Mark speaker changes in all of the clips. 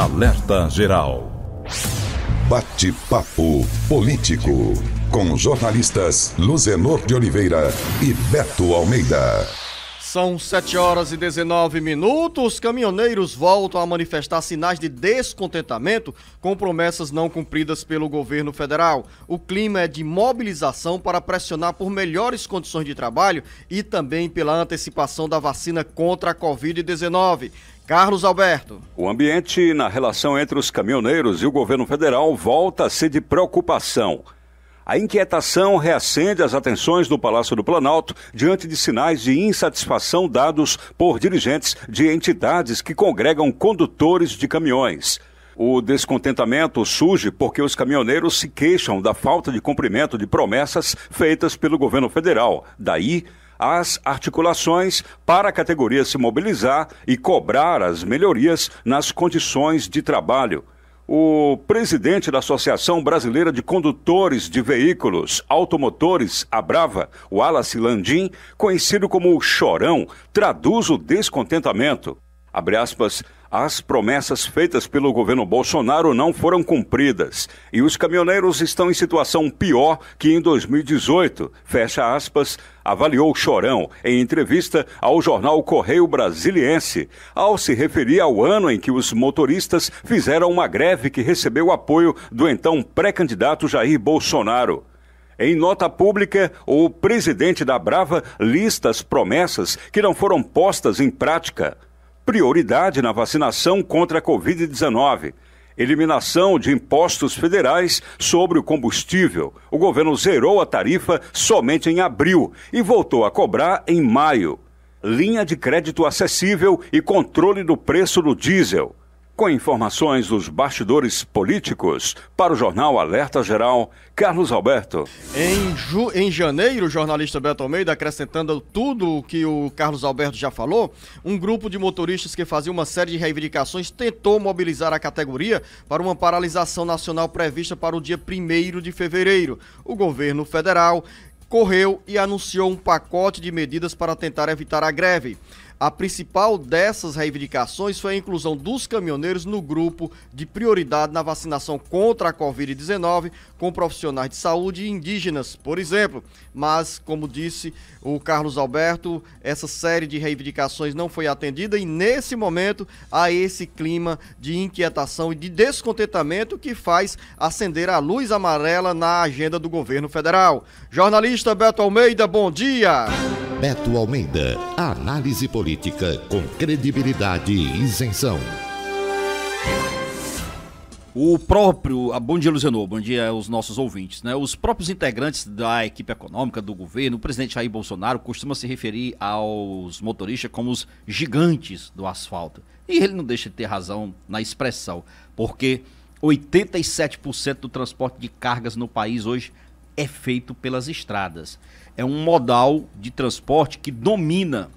Speaker 1: Alerta Geral. Bate-papo político. Com jornalistas Luzenor de Oliveira e Beto Almeida.
Speaker 2: São 7 horas e 19 minutos. Caminhoneiros voltam a manifestar sinais de descontentamento com promessas não cumpridas pelo governo federal. O clima é de mobilização para pressionar por melhores condições de trabalho e também pela antecipação da vacina contra a Covid-19. Carlos Alberto.
Speaker 1: O ambiente na relação entre os caminhoneiros e o governo federal volta a ser de preocupação. A inquietação reacende as atenções do Palácio do Planalto diante de sinais de insatisfação dados por dirigentes de entidades que congregam condutores de caminhões. O descontentamento surge porque os caminhoneiros se queixam da falta de cumprimento de promessas feitas pelo governo federal. Daí, as articulações para a categoria se mobilizar e cobrar as melhorias nas condições de trabalho. O presidente da Associação Brasileira de Condutores de Veículos Automotores, a Brava, Wallace Landim, conhecido como o Chorão, traduz o descontentamento. Abre aspas, as promessas feitas pelo governo Bolsonaro não foram cumpridas e os caminhoneiros estão em situação pior que em 2018. Fecha aspas avaliou Chorão em entrevista ao jornal Correio Brasiliense, ao se referir ao ano em que os motoristas fizeram uma greve que recebeu apoio do então pré-candidato Jair Bolsonaro. Em nota pública, o presidente da Brava lista as promessas que não foram postas em prática prioridade na vacinação contra a Covid-19. Eliminação de impostos federais sobre o combustível. O governo zerou a tarifa somente em abril e voltou a cobrar em maio. Linha de crédito acessível e controle do preço do diesel. Com informações dos bastidores políticos, para o jornal Alerta Geral, Carlos Alberto.
Speaker 2: Em, ju... em janeiro, o jornalista Beto Almeida, acrescentando tudo o que o Carlos Alberto já falou, um grupo de motoristas que fazia uma série de reivindicações tentou mobilizar a categoria para uma paralisação nacional prevista para o dia 1 de fevereiro. O governo federal correu e anunciou um pacote de medidas para tentar evitar a greve. A principal dessas reivindicações foi a inclusão dos caminhoneiros no grupo de prioridade na vacinação contra a Covid-19 com profissionais de saúde indígenas, por exemplo. Mas, como disse o Carlos Alberto, essa série de reivindicações não foi atendida e, nesse momento, há esse clima de inquietação e de descontentamento que faz acender a luz amarela na agenda do governo federal. Jornalista Beto Almeida, bom dia!
Speaker 1: Beto Almeida. análise política com credibilidade e isenção.
Speaker 3: O próprio. Ah, bom dia, Luziano. Bom dia aos nossos ouvintes. Né? Os próprios integrantes da equipe econômica do governo, o presidente Jair Bolsonaro costuma se referir aos motoristas como os gigantes do asfalto. E ele não deixa de ter razão na expressão, porque 87% do transporte de cargas no país hoje é feito pelas estradas. É um modal de transporte que domina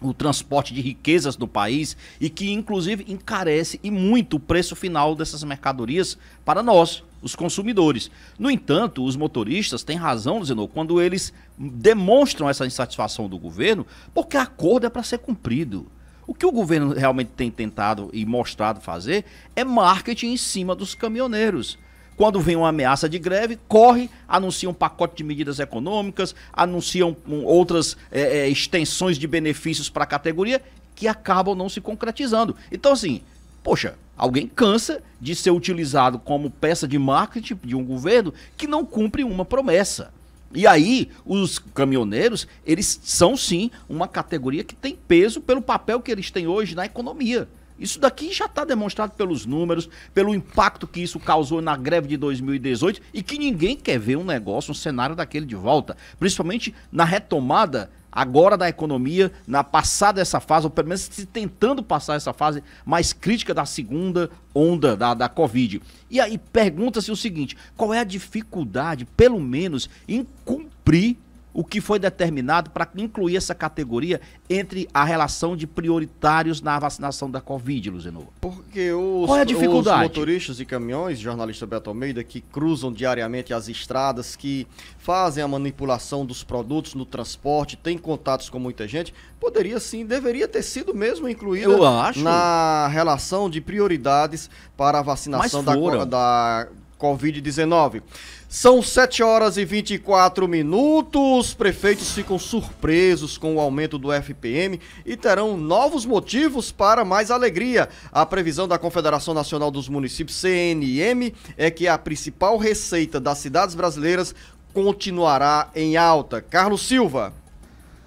Speaker 3: o transporte de riquezas do país e que, inclusive, encarece e muito o preço final dessas mercadorias para nós, os consumidores. No entanto, os motoristas têm razão, Zeno. quando eles demonstram essa insatisfação do governo, porque acordo é para ser cumprido. O que o governo realmente tem tentado e mostrado fazer é marketing em cima dos caminhoneiros. Quando vem uma ameaça de greve, corre, anuncia um pacote de medidas econômicas, anunciam um, outras é, é, extensões de benefícios para a categoria que acabam não se concretizando. Então, assim, poxa, alguém cansa de ser utilizado como peça de marketing de um governo que não cumpre uma promessa. E aí, os caminhoneiros, eles são sim uma categoria que tem peso pelo papel que eles têm hoje na economia. Isso daqui já está demonstrado pelos números, pelo impacto que isso causou na greve de 2018 e que ninguém quer ver um negócio, um cenário daquele de volta, principalmente na retomada agora da economia, na passada dessa fase, ou pelo menos se tentando passar essa fase mais crítica da segunda onda da, da Covid. E aí pergunta-se o seguinte: qual é a dificuldade, pelo menos, em cumprir o que foi determinado para incluir essa categoria entre a relação de prioritários na vacinação da Covid, Luzenova?
Speaker 2: Porque os, Qual é a dificuldade? os motoristas e caminhões, jornalista Beto Almeida, que cruzam diariamente as estradas, que fazem a manipulação dos produtos no transporte, têm contatos com muita gente, poderia sim, deveria ter sido mesmo incluída na relação de prioridades para a vacinação da, da Covid-19. São 7 horas e 24 minutos. Prefeitos ficam surpresos com o aumento do FPM e terão novos motivos para mais alegria. A previsão da Confederação Nacional dos Municípios, CNM, é que a principal receita das cidades brasileiras continuará em alta. Carlos Silva.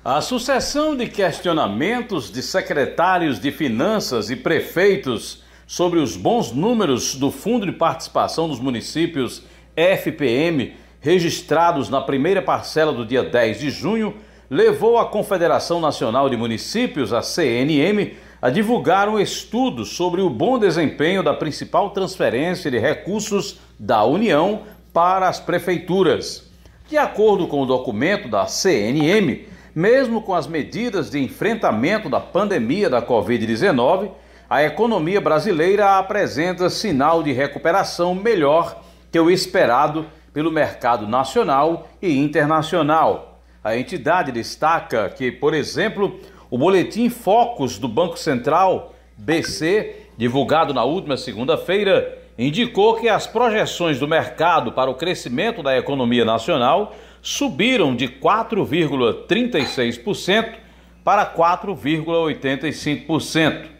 Speaker 4: A sucessão de questionamentos de secretários de finanças e prefeitos sobre os bons números do Fundo de Participação dos Municípios FPM, registrados na primeira parcela do dia 10 de junho, levou a Confederação Nacional de Municípios, a CNM, a divulgar um estudo sobre o bom desempenho da principal transferência de recursos da União para as prefeituras. De acordo com o documento da CNM, mesmo com as medidas de enfrentamento da pandemia da Covid-19, a economia brasileira apresenta sinal de recuperação melhor que o esperado pelo mercado nacional e internacional. A entidade destaca que, por exemplo, o boletim Focus do Banco Central, BC, divulgado na última segunda-feira, indicou que as projeções do mercado para o crescimento da economia nacional subiram de 4,36% para 4,85%.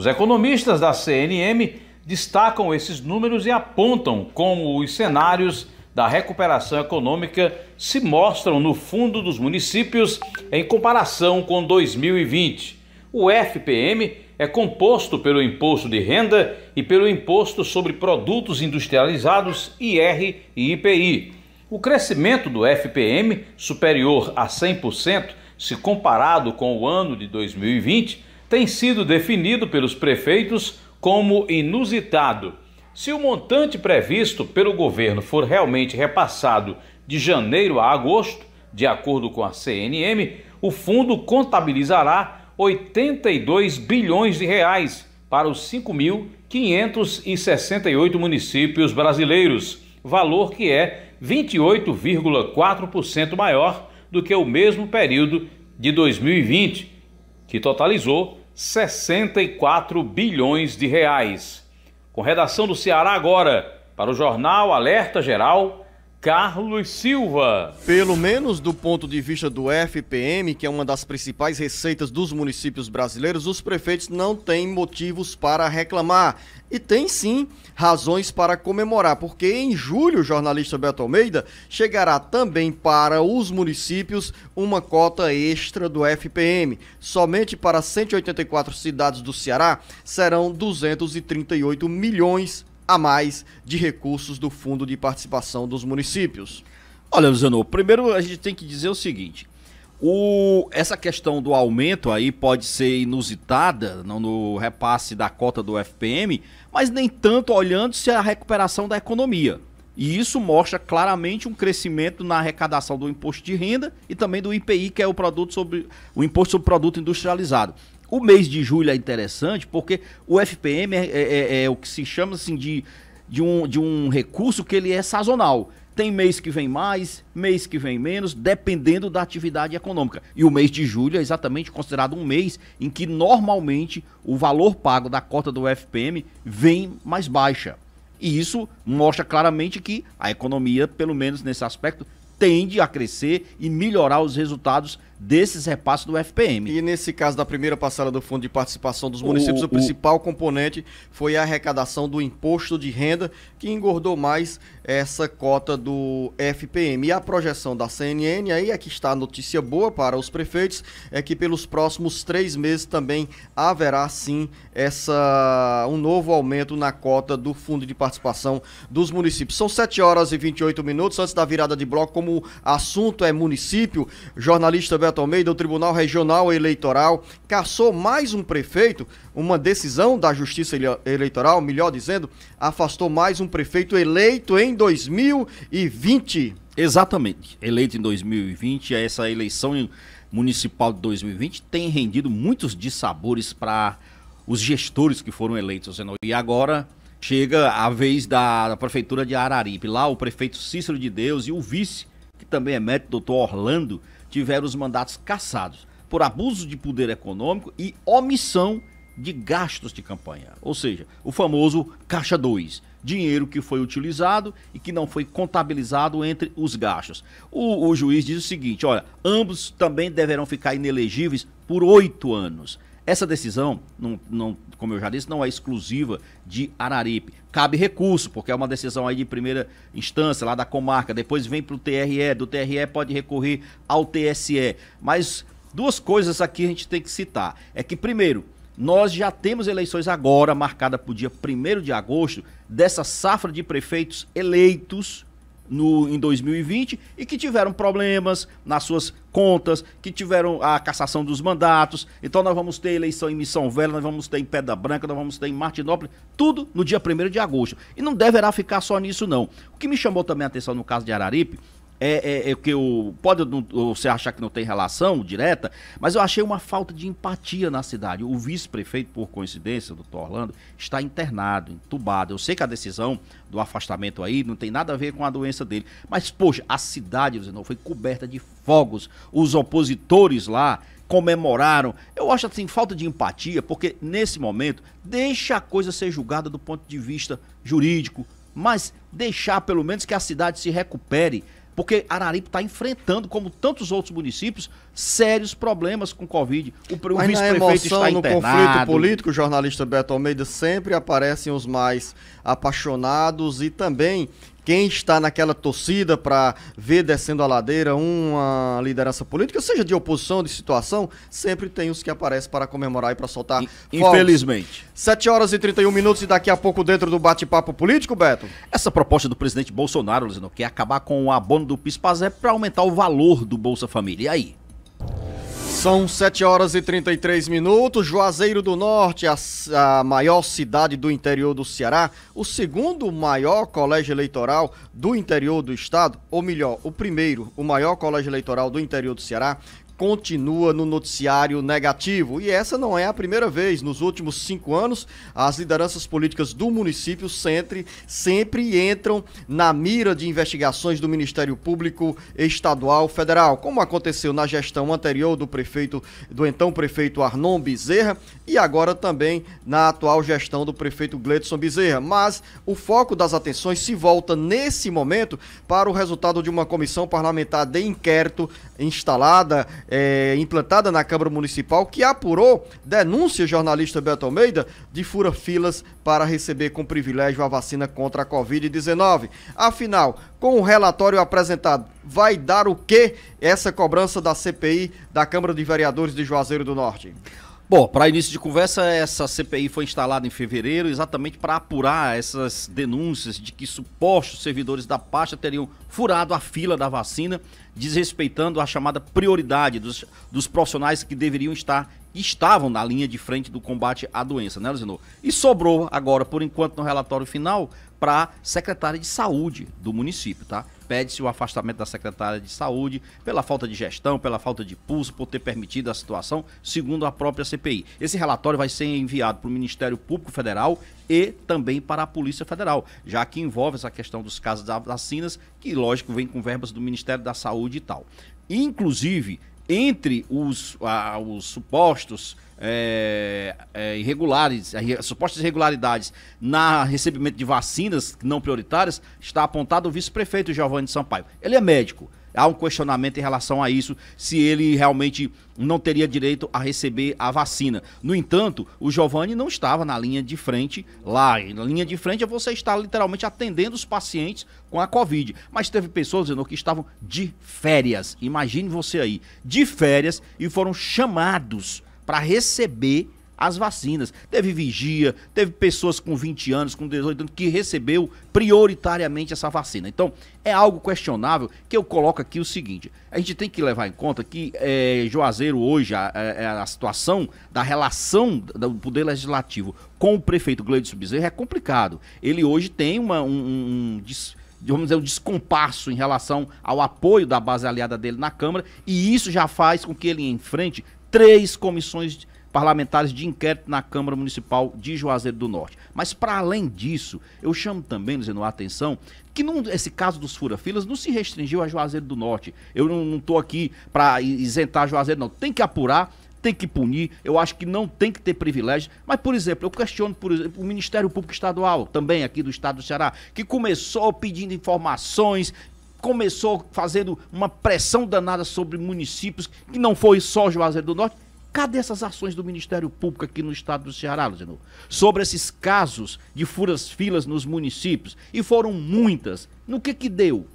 Speaker 4: Os economistas da CNM destacam esses números e apontam como os cenários da recuperação econômica se mostram no fundo dos municípios em comparação com 2020. O FPM é composto pelo imposto de renda e pelo imposto sobre produtos industrializados IR e IPI. O crescimento do FPM, superior a 100% se comparado com o ano de 2020, tem sido definido pelos prefeitos como inusitado. Se o montante previsto pelo governo for realmente repassado de janeiro a agosto, de acordo com a CNM, o fundo contabilizará 82 bilhões de reais para os 5.568 municípios brasileiros, valor que é 28,4% maior do que o mesmo período de 2020, que totalizou 64 bilhões de reais. Com redação do Ceará agora, para o jornal Alerta Geral, Carlos Silva.
Speaker 2: Pelo menos do ponto de vista do FPM, que é uma das principais receitas dos municípios brasileiros, os prefeitos não têm motivos para reclamar. E tem sim razões para comemorar, porque em julho o jornalista Beto Almeida chegará também para os municípios uma cota extra do FPM. Somente para 184 cidades do Ceará serão 238 milhões a mais de recursos do Fundo de Participação dos Municípios. Olha, Luciano, primeiro a gente tem que dizer o seguinte: o, essa questão do aumento
Speaker 3: aí pode ser inusitada não, no repasse da cota do FPM, mas nem tanto olhando-se é a recuperação da economia. E isso mostra claramente um crescimento na arrecadação do imposto de renda e também do IPI, que é o produto sobre o imposto sobre produto industrializado. O mês de julho é interessante porque o FPM é, é, é, é o que se chama assim de, de, um, de um recurso que ele é sazonal. Tem mês que vem mais, mês que vem menos, dependendo da atividade econômica. E o mês de julho é exatamente considerado um mês em que normalmente o valor pago da cota do FPM vem mais baixa. E isso mostra claramente que a economia, pelo menos nesse aspecto,
Speaker 2: tende a crescer e melhorar os resultados desses repasses do FPM. E nesse caso da primeira parcela do Fundo de Participação dos Municípios, o, o, o principal componente foi a arrecadação do imposto de renda, que engordou mais essa cota do FPM. E a projeção da CNN, aí aqui é está a notícia boa para os prefeitos, é que pelos próximos três meses também haverá sim essa, um novo aumento na cota do Fundo de Participação dos Municípios. São 7 horas e 28 minutos antes da virada de bloco, como assunto é município, jornalista Bel Roberto Almeida, o Tribunal Regional Eleitoral caçou mais um prefeito. Uma decisão da Justiça Eleitoral, melhor dizendo, afastou mais um prefeito eleito em 2020.
Speaker 3: Exatamente. Eleito em 2020, essa eleição municipal de 2020 tem rendido muitos dissabores para os gestores que foram eleitos. Né? E agora chega a vez da, prefeitura de Araripe. Lá o prefeito Cícero de Deus e o vice, que também é médico, doutor Orlando, tiveram os mandatos cassados por abuso de poder econômico e omissão de gastos de campanha, ou seja, o famoso caixa 2, dinheiro que foi utilizado e que não foi contabilizado entre os gastos. O, o juiz diz o seguinte: olha, ambos também deverão ficar inelegíveis por oito anos. Essa decisão, não, não, como eu já disse, não é exclusiva de Araripe. Cabe recurso, porque é uma decisão aí de primeira instância, lá da comarca, depois vem para o TRE, do TRE pode recorrer ao TSE. Mas duas coisas aqui a gente tem que citar. É que, primeiro, nós já temos eleições agora, marcada para o dia 1 de agosto, dessa safra de prefeitos eleitos no, em 2020 e que tiveram problemas nas suas contas, que tiveram a cassação dos mandatos. Então nós vamos ter eleição em Missão Velha, nós vamos ter em Pedra Branca, nós vamos ter em Martinópolis, tudo no dia 1 de agosto. E não deverá ficar só nisso não. O que me chamou também a atenção no caso de Araripe é, é, é que eu, pode você achar que não tem relação direta, mas eu achei uma falta de empatia na cidade. O vice-prefeito, por coincidência, doutor Orlando, está internado, entubado. Eu sei que a decisão do afastamento aí não tem nada a ver com a doença dele, mas, poxa, a cidade, não foi coberta de fogos. Os opositores lá comemoraram. Eu acho assim, falta de empatia, porque nesse momento deixa a coisa ser julgada do ponto de vista jurídico, mas deixar pelo menos que a cidade se recupere porque Araripe está enfrentando, como tantos outros municípios, sérios problemas com Covid. O, o vice-prefeito está internado. no conflito político,
Speaker 2: o jornalista Beto Almeida, sempre aparecem os mais apaixonados e também quem está naquela torcida para ver descendo a ladeira uma liderança política, seja de oposição, de situação, sempre tem os que aparecem para comemorar e para soltar. Infelizmente. Fogos. 7 horas e 31 minutos e daqui a pouco dentro do bate-papo político, Beto. Essa proposta do presidente Bolsonaro, Luzino, quer é acabar com o abono do PIS-PASEP para aumentar o valor do Bolsa Família. E aí? São 7 horas e 33 minutos. Juazeiro do Norte, a, a, maior cidade do interior do Ceará, o segundo maior colégio eleitoral do interior do estado, ou melhor, o primeiro, o maior colégio eleitoral do interior do Ceará, continua no noticiário negativo. E essa não é a primeira vez. Nos últimos cinco anos, as lideranças políticas do município sempre, sempre entram na mira de investigações do Ministério Público Estadual Federal, como aconteceu na gestão anterior do prefeito, do então prefeito Arnon Bezerra, e agora também na atual gestão do prefeito Gledson Bezerra. Mas o foco das atenções se volta nesse momento para o resultado de uma comissão parlamentar de inquérito instalada é, implantada na Câmara Municipal, que apurou denúncia jornalista Beto Almeida de fura-filas para receber com privilégio a vacina contra a Covid-19. Afinal, com o relatório apresentado, vai dar o que essa cobrança da CPI da Câmara de Vereadores de Juazeiro do Norte?
Speaker 3: Bom, para início de conversa, essa CPI foi instalada em fevereiro exatamente para apurar essas denúncias de que supostos servidores da pasta teriam furado a fila da vacina, desrespeitando a chamada prioridade dos, dos profissionais que deveriam estar estavam na linha de frente do combate à doença, né, Luzinor? E sobrou agora, por enquanto, no relatório final, para secretária de saúde do município, tá? Pede-se o afastamento da secretária de saúde pela falta de gestão, pela falta de pulso, por ter permitido a situação, segundo a própria CPI. Esse relatório vai ser enviado para o Ministério Público Federal e também para a Polícia Federal, já que envolve essa questão dos casos das vacinas, que lógico vem com verbas do Ministério da Saúde e tal. Inclusive, entre os, a, os supostos é, é, irregulares, supostas irregularidades na recebimento de vacinas não prioritárias, está apontado o vice-prefeito Giovanni Sampaio. Ele é médico. Há um questionamento em relação a isso, se ele realmente não teria direito a receber a vacina. No entanto, o Giovanni não estava na linha de frente lá. Na linha de frente é você estar literalmente atendendo os pacientes com a Covid. Mas teve pessoas, dizendo que estavam de férias. Imagine você aí, de férias e foram chamados para receber as vacinas. Teve vigia, teve pessoas com 20 anos, com 18 anos, que recebeu prioritariamente essa vacina. Então, é algo questionável que eu coloco aqui o seguinte: a gente tem que levar em conta que é, Juazeiro hoje, a, a, é, é, a, situação da relação do Poder Legislativo com o prefeito Gleidson Bezerra é complicado. Ele hoje tem uma, um, um vamos dizer, um descompasso em relação ao apoio da base aliada dele na Câmara, e isso já faz com que ele enfrente três comissões parlamentares de inquérito na Câmara Municipal de Juazeiro do Norte. Mas, para além disso, eu chamo também, dizendo a atenção, que esse caso dos furafilas não se restringiu a Juazeiro do Norte. Eu não estou aqui para isentar Juazeiro, não. Tem que apurar, tem que punir, eu acho que não tem que ter privilégio. Mas, por exemplo, eu questiono por exemplo, o Ministério Público Estadual, também aqui do Estado do Ceará, que começou pedindo informações, começou fazendo uma pressão danada sobre municípios, que não foi só Juazeiro do Norte Cadê essas ações do Ministério Público aqui no estado do Ceará, Luciano? Sobre esses casos de furas filas nos municípios. E foram muitas. No que que deu?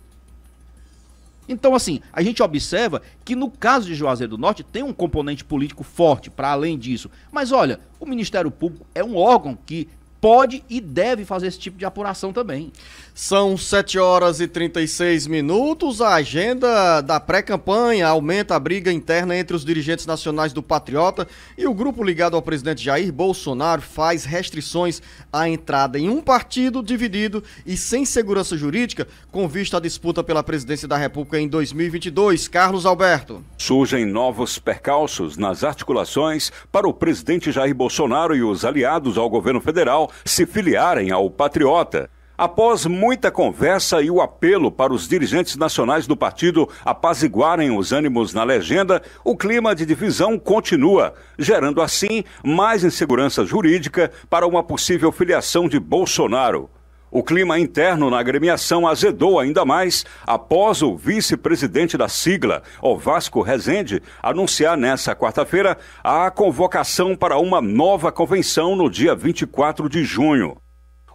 Speaker 3: Então, assim, a gente observa que no caso de Juazeiro do Norte tem um componente político forte para além disso. Mas olha, o Ministério Público é um órgão que pode e deve fazer
Speaker 2: esse tipo de apuração também. São 7 horas e 36 minutos. A agenda da pré-campanha aumenta a briga interna entre os dirigentes nacionais do Patriota e o grupo ligado ao presidente Jair Bolsonaro faz restrições à entrada em um partido dividido e sem segurança jurídica, com vista à disputa pela presidência da República em 2022. Carlos Alberto.
Speaker 1: Surgem novos percalços nas articulações para o presidente Jair Bolsonaro e os aliados ao governo federal se filiarem ao Patriota. Após muita conversa e o apelo para os dirigentes nacionais do partido apaziguarem os ânimos na legenda, o clima de divisão continua, gerando assim mais insegurança jurídica para uma possível filiação de Bolsonaro. O clima interno na agremiação azedou ainda mais após o vice-presidente da sigla, Ovasco Rezende, anunciar nesta quarta-feira a convocação para uma nova convenção no dia 24 de junho.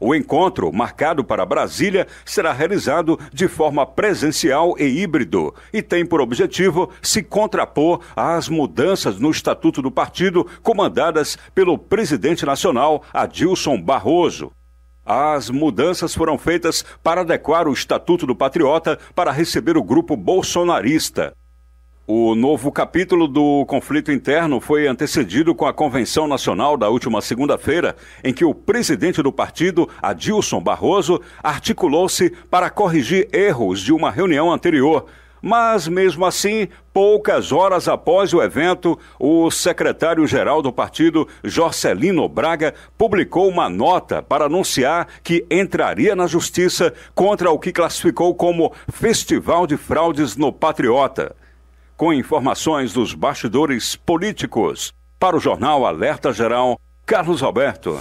Speaker 1: O encontro, marcado para Brasília, será realizado de forma presencial e híbrido e tem por objetivo se contrapor às mudanças no estatuto do partido comandadas pelo presidente nacional Adilson Barroso. As mudanças foram feitas para adequar o Estatuto do Patriota para receber o grupo bolsonarista. O novo capítulo do conflito interno foi antecedido com a convenção nacional da última segunda-feira, em que o presidente do partido, Adilson Barroso, articulou-se para corrigir erros de uma reunião anterior. Mas, mesmo assim, poucas horas após o evento, o secretário-geral do partido, Jorcelino Braga, publicou uma nota para anunciar que entraria na justiça contra o que classificou como Festival de Fraudes no Patriota. Com informações dos bastidores políticos, para o jornal Alerta Geral, Carlos Alberto.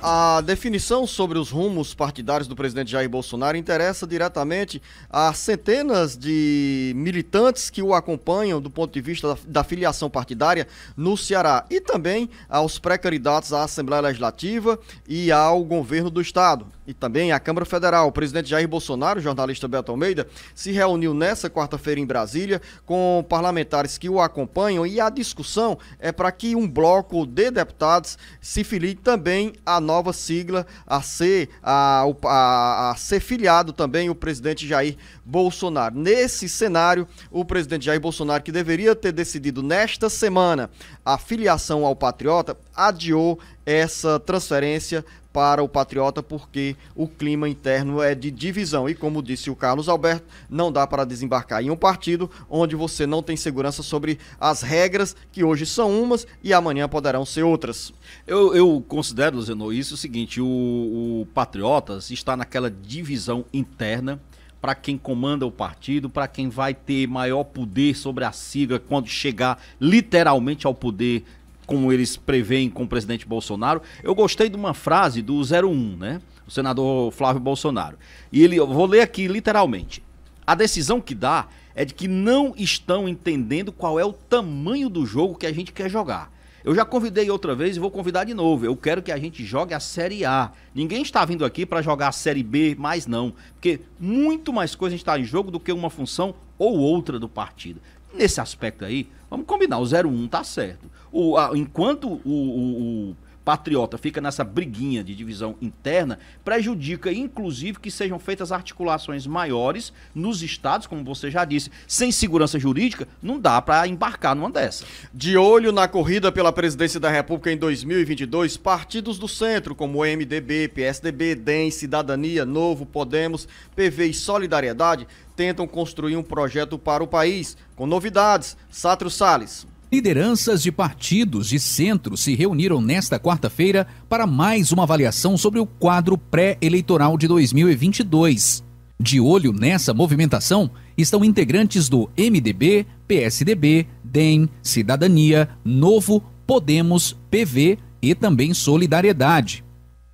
Speaker 2: A definição sobre os rumos partidários do presidente Jair Bolsonaro interessa diretamente a centenas de militantes que o acompanham do ponto de vista da, filiação partidária no Ceará e também aos pré-candidatos à Assembleia Legislativa e ao governo do Estado e também à Câmara Federal. O presidente Jair Bolsonaro, o jornalista Beto Almeida, se reuniu nesta quarta-feira em Brasília com parlamentares que o acompanham e a discussão é para que um bloco de deputados se filie também à nova sigla a ser, a, a, a ser filiado também o presidente Jair Bolsonaro. Nesse cenário, o presidente Jair Bolsonaro, que deveria ter decidido nesta semana a filiação ao Patriota, adiou essa transferência para o Patriota porque o clima interno é de divisão. E como disse o Carlos Alberto, não dá para desembarcar em um partido onde você não tem segurança sobre as regras que hoje são umas e amanhã poderão ser outras. Eu, eu considero, Luzenô, isso o seguinte: o, o
Speaker 3: Patriotas está naquela divisão interna para quem comanda o partido, para quem vai ter maior poder sobre a sigla quando chegar literalmente ao poder como eles preveem com o presidente Bolsonaro. Eu gostei de uma frase do 01, né? O senador Flávio Bolsonaro. E ele, eu vou ler aqui literalmente. A decisão que dá é de que não estão entendendo qual é o tamanho do jogo que a gente quer jogar. Eu já convidei outra vez e vou convidar de novo. Eu quero que a gente jogue a Série A. Ninguém está vindo aqui para jogar a Série B, mais não. Porque muito mais coisa está em jogo do que uma função ou outra do partido. Nesse aspecto aí, vamos combinar, o 01 tá certo. O, a, enquanto o, o, o Patriota fica nessa briguinha de divisão interna, prejudica inclusive que sejam feitas articulações maiores nos estados, como você já
Speaker 2: disse. Sem segurança jurídica, não dá para embarcar numa dessa. De olho na corrida pela presidência da República em 2022, partidos do centro, como MDB, PSDB, DEM, Cidadania, Novo, Podemos, PV e Solidariedade, tentam construir um projeto para o país. Com novidades, Sátrio Sales.
Speaker 5: Lideranças de partidos de centro se reuniram nesta quarta-feira para mais uma avaliação sobre o quadro pré-eleitoral de 2022. De olho nessa movimentação estão integrantes do MDB, PSDB, DEM, Cidadania, Novo, Podemos, PV e também Solidariedade.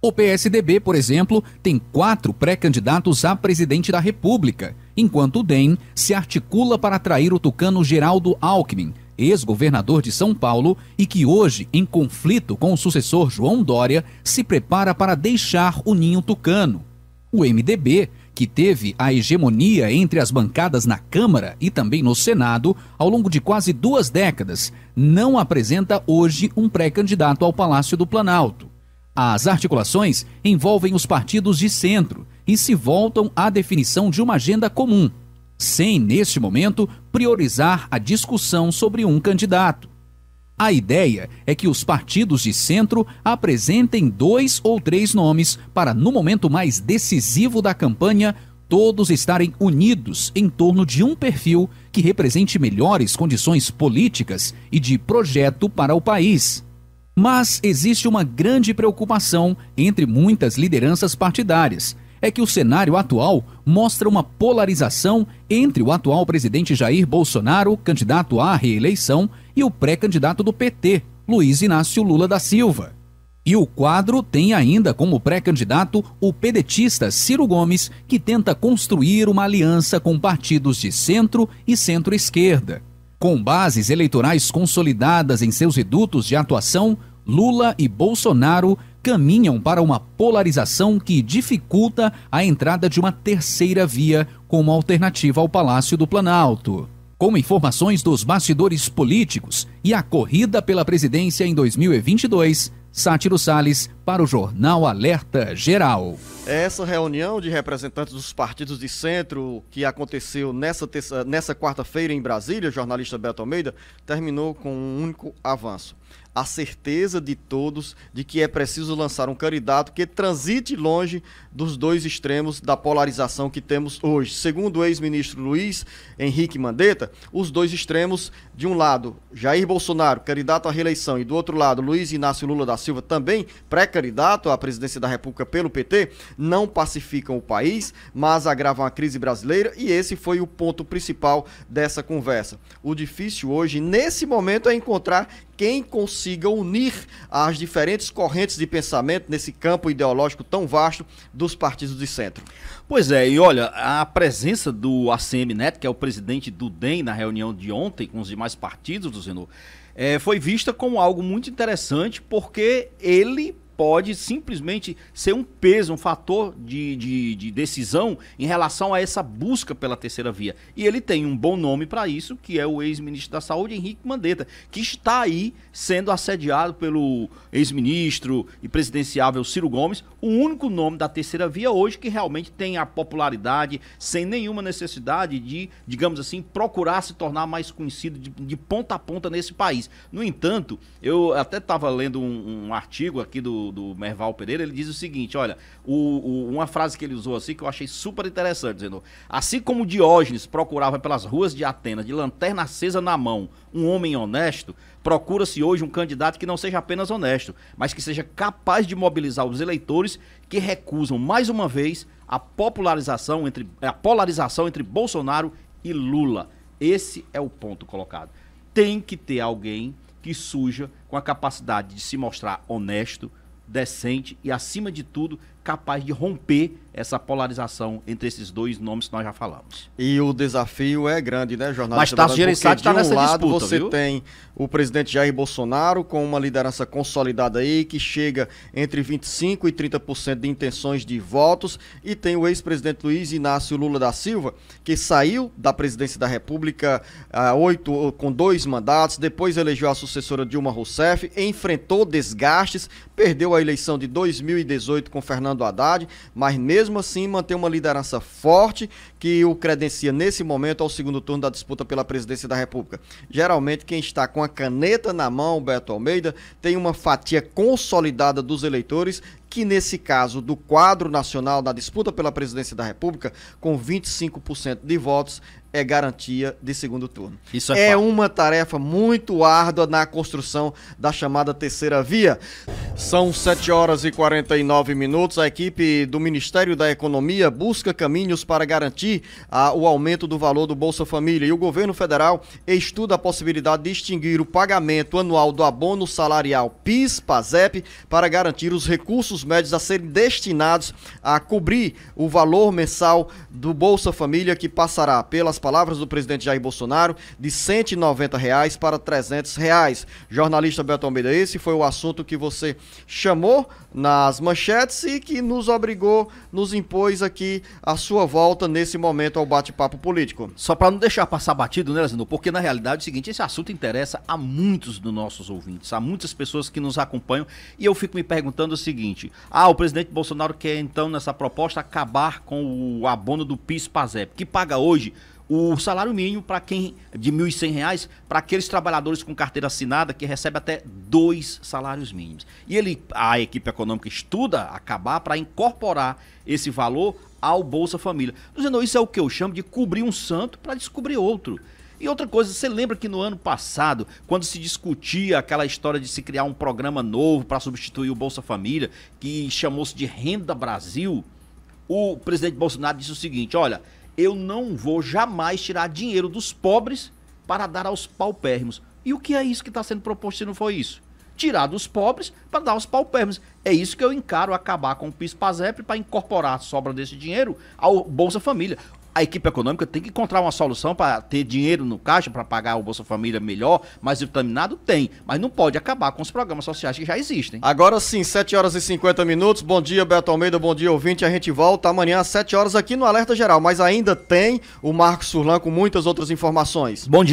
Speaker 5: O PSDB, por exemplo, tem quatro pré-candidatos a presidente da República enquanto o DEM se articula para atrair o tucano Geraldo Alckmin, ex-governador de São Paulo e que hoje, em conflito com o sucessor João Dória, se prepara para deixar o ninho tucano. O MDB, que teve a hegemonia entre as bancadas na Câmara e também no Senado ao longo de quase duas décadas, não apresenta hoje um pré-candidato ao Palácio do Planalto. As articulações envolvem os partidos de centro e se voltam à definição de uma agenda comum, sem, neste momento, priorizar a discussão sobre um candidato. A ideia é que os partidos de centro apresentem dois ou três nomes para, no momento mais decisivo da campanha, todos estarem unidos em torno de um perfil que represente melhores condições políticas e de projeto para o país. Mas existe uma grande preocupação entre muitas lideranças partidárias. É que o cenário atual mostra uma polarização entre o atual presidente Jair Bolsonaro, candidato à reeleição, e o pré-candidato do PT, Luiz Inácio Lula da Silva. E o quadro tem ainda como pré-candidato o pedetista Ciro Gomes, que tenta construir uma aliança com partidos de centro e centro-esquerda. Com bases eleitorais consolidadas em seus redutos de atuação, Lula e Bolsonaro caminham para uma polarização que dificulta a entrada de uma terceira via como alternativa ao Palácio do Planalto. Com informações dos bastidores políticos e a corrida pela presidência em 2022, Sátiro Sales para o Jornal Alerta Geral.
Speaker 2: Essa reunião de representantes dos partidos de centro que aconteceu nessa, terça, nessa quarta-feira em Brasília, jornalista Beto Almeida, terminou com um único avanço a certeza de todos de que é preciso lançar um candidato que transite longe dos dois extremos da polarização que temos hoje. Segundo o ex-ministro Luiz Henrique Mandetta, os dois extremos, de um lado, Jair Bolsonaro, candidato à reeleição, e do outro lado, Luiz Inácio Lula da Silva, também pré-candidato à presidência da República pelo PT, não pacificam o país, mas agravam a crise brasileira e esse foi o ponto principal dessa conversa. O difícil hoje, nesse momento, é encontrar quem consiga unir as diferentes correntes de pensamento nesse campo ideológico tão vasto dos partidos de centro.
Speaker 3: Pois é, e olha, a presença do ACM Neto, que é o presidente do DEM, na reunião de ontem com os demais partidos do Senhor, é, foi vista como algo muito interessante, porque ele pode simplesmente ser um peso, um fator de, de, de, decisão em relação a essa busca pela terceira via. E ele tem um bom nome para isso, que é o ex-ministro da Saúde, Henrique Mandetta, que está aí sendo assediado pelo ex-ministro e presidenciável Ciro Gomes, o único nome da terceira via hoje que realmente tem a popularidade, sem nenhuma necessidade de, digamos assim, procurar se tornar mais conhecido de, de ponta a ponta nesse país. No entanto, eu até estava lendo um, um artigo aqui do do, Merval Pereira, ele diz o seguinte: olha, o, o, uma frase que ele usou assim que eu achei super interessante, dizendo: assim como Diógenes procurava pelas ruas de Atenas de lanterna acesa na mão um homem honesto, procura-se hoje um candidato que não seja apenas honesto, mas que seja capaz de mobilizar os eleitores que recusam mais uma vez a popularização entre a polarização entre Bolsonaro e Lula. Esse é o ponto colocado. Tem que ter alguém que suja com a capacidade de se mostrar honesto, decente e, acima de tudo, capaz de romper essa polarização entre esses dois nomes que nós já falamos.
Speaker 2: E o desafio é grande, né, jornalista? Mas Tasso Gereissati está um nessa lado, disputa, Você viu? tem o presidente Jair Bolsonaro com uma liderança consolidada aí, que chega entre 25% e 30% de intenções de votos, e tem o ex-presidente Luiz Inácio Lula da Silva, que saiu da presidência da República ah, oito, com dois mandatos, depois elegeu a sucessora Dilma Rousseff, enfrentou desgastes, perdeu a eleição de 2018 com Fernando Fernando Haddad, mas mesmo assim mantém uma liderança forte que o credencia nesse momento ao segundo turno da disputa pela presidência da República. Geralmente quem está com a caneta na mão, Beto Almeida, tem uma fatia consolidada dos eleitores que nesse caso do quadro nacional da disputa pela presidência da República, com 25% de votos, é garantia de segundo turno. Isso é, é uma tarefa muito árdua na construção da chamada terceira via. São 7 horas e 49 minutos. A equipe do Ministério da Economia busca caminhos para garantir ah, o aumento do valor do Bolsa Família e o governo federal estuda a possibilidade de extinguir o pagamento anual do abono salarial PIS-PASEP para garantir os recursos médios a serem destinados a cobrir o valor mensal do Bolsa Família, que passará, pelas palavras do presidente Jair Bolsonaro, de R$ 190 reais para R$ 300. Reais. Jornalista Beto Almeida, esse foi o assunto que você chamou nas manchetes e que nos obrigou, nos impôs aqui a sua volta nesse momento ao bate-papo político. Só para não deixar
Speaker 3: passar batido, né, Zinu? Porque na realidade é o seguinte, esse assunto interessa a muitos dos nossos ouvintes, a muitas pessoas que nos acompanham e eu fico me perguntando o seguinte, ah, o presidente Bolsonaro quer então nessa proposta acabar com o abono do PIS-PASEP, que paga hoje o salário mínimo para quem de R$ 1.100 para aqueles trabalhadores com carteira assinada que recebe até dois salários mínimos. E ele a equipe econômica estuda acabar para incorporar esse valor ao Bolsa Família. Dizendo, isso é o que eu chamo de cobrir um santo para descobrir outro. E outra coisa, você lembra que no ano passado, quando se discutia aquela história de se criar um programa novo para substituir o Bolsa Família, que chamou-se de Renda Brasil, o presidente Bolsonaro disse o seguinte: olha, eu não vou jamais tirar dinheiro dos pobres para dar aos paupérrimos. E o que é isso que está sendo proposto se não foi isso? Tirar dos pobres para dar aos paupérrimos. É isso que eu encaro acabar com o PIS-PASEP para incorporar a sobra desse dinheiro ao Bolsa Família a equipe econômica tem que encontrar uma solução para ter dinheiro no caixa, para pagar o Bolsa Família melhor, mais vitaminado? Tem, mas não pode acabar com os programas sociais que já existem.
Speaker 2: Agora sim, 7 horas e 50 minutos. Bom dia, Beto Almeida, bom dia, ouvinte. A gente volta amanhã às 7 horas aqui no Alerta Geral, mas ainda tem o Marcos Surlan com muitas outras informações. Bom dia.